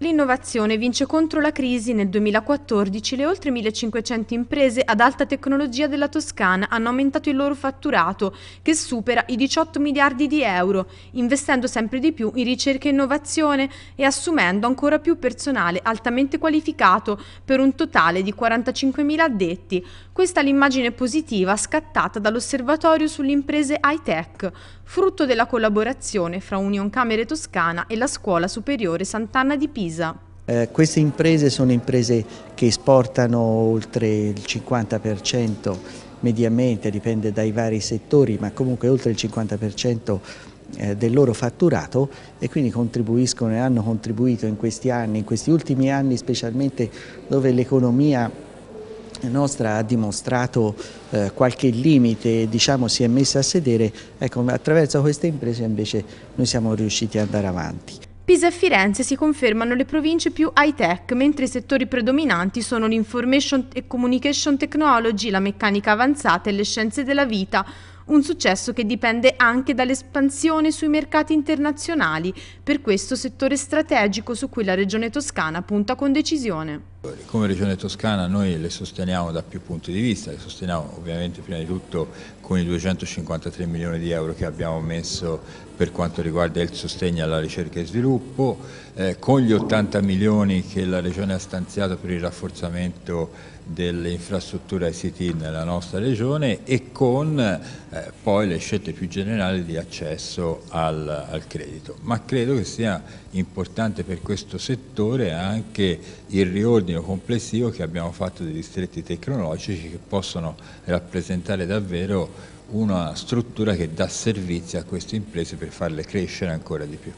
L'innovazione vince contro la crisi. Nel 2014 le oltre 1500 imprese ad alta tecnologia della Toscana hanno aumentato il loro fatturato, che supera i 18 miliardi di euro, investendo sempre di più in ricerca e innovazione e assumendo ancora più personale altamente qualificato per un totale di 45.000 addetti. Questa è l'immagine positiva scattata dall'osservatorio sulle imprese high-tech, frutto della collaborazione fra Union Camere Toscana e la Scuola Superiore Sant'Anna di Pisa Pisa. Eh, queste imprese sono imprese che esportano oltre il 50% mediamente, dipende dai vari settori, ma comunque oltre il 50% eh, del loro fatturato e quindi contribuiscono e hanno contribuito in questi anni, in questi ultimi anni specialmente dove l'economia nostra ha dimostrato eh, qualche limite, diciamo si è messa a sedere, ecco, attraverso queste imprese invece noi siamo riusciti ad andare avanti. Pisa e Firenze si confermano le province più high-tech, mentre i settori predominanti sono l'Information e Communication Technology, la meccanica avanzata e le scienze della vita, un successo che dipende anche dall'espansione sui mercati internazionali, per questo settore strategico su cui la Regione Toscana punta con decisione. Come Regione Toscana noi le sosteniamo da più punti di vista, le sosteniamo ovviamente prima di tutto con i 253 milioni di euro che abbiamo messo per quanto riguarda il sostegno alla ricerca e sviluppo, eh, con gli 80 milioni che la Regione ha stanziato per il rafforzamento delle infrastrutture ICT nella nostra Regione e con eh, poi le scelte più generali di accesso al, al credito. Ma credo che sia importante per questo settore anche il riordino cammino complessivo che abbiamo fatto dei distretti tecnologici che possono rappresentare davvero una struttura che dà servizi a queste imprese per farle crescere ancora di più.